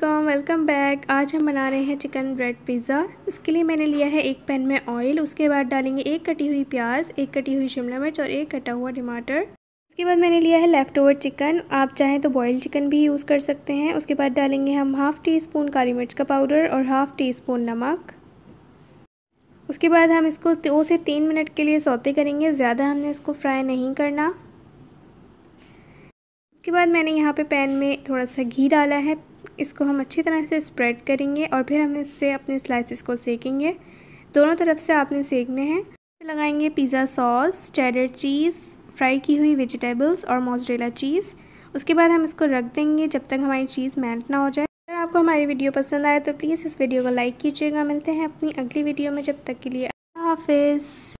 अल्लाम welcome back आज हम बना रहे हैं चिकन ब्रेड पिज़्ज़ा इसके लिए मैंने लिया है एक पैन में ऑयल उसके बाद डालेंगे एक कटी हुई प्याज एक कटी हुई शिमला मिर्च और एक कटा हुआ टमाटर उसके बाद मैंने लिया है लेफ़्ट ओवर चिकन आप चाहें तो बॉयल चिकन भी यूज़ कर सकते हैं उसके बाद डालेंगे हम हाफ़ टी स्पून काली मिर्च का पाउडर और हाफ़ टी स्पून नमक उसके बाद हम इसको दो से तीन मिनट के लिए सौते करेंगे ज़्यादा हमने इसको फ्राई नहीं करना उसके बाद मैंने यहाँ पे पैन में थोड़ा सा घी डाला है इसको हम अच्छी तरह से स्प्रेड करेंगे और फिर हम इससे अपने स्लाइसिस को सेकेंगे दोनों तरफ से आपने सेकने हैं लगाएंगे pizza sauce cheddar cheese fry की हुई वेजिटेबल्स और मोजरेला चीज़ उसके बाद हम इसको रख देंगे जब तक हमारी चीज़ मेल्ट ना हो जाए अगर आपको हमारी वीडियो पसंद आए तो प्लीज़ इस वीडियो को लाइक कीजिएगा मिलते हैं अपनी अगली वीडियो में जब तक के लिए हाफिज़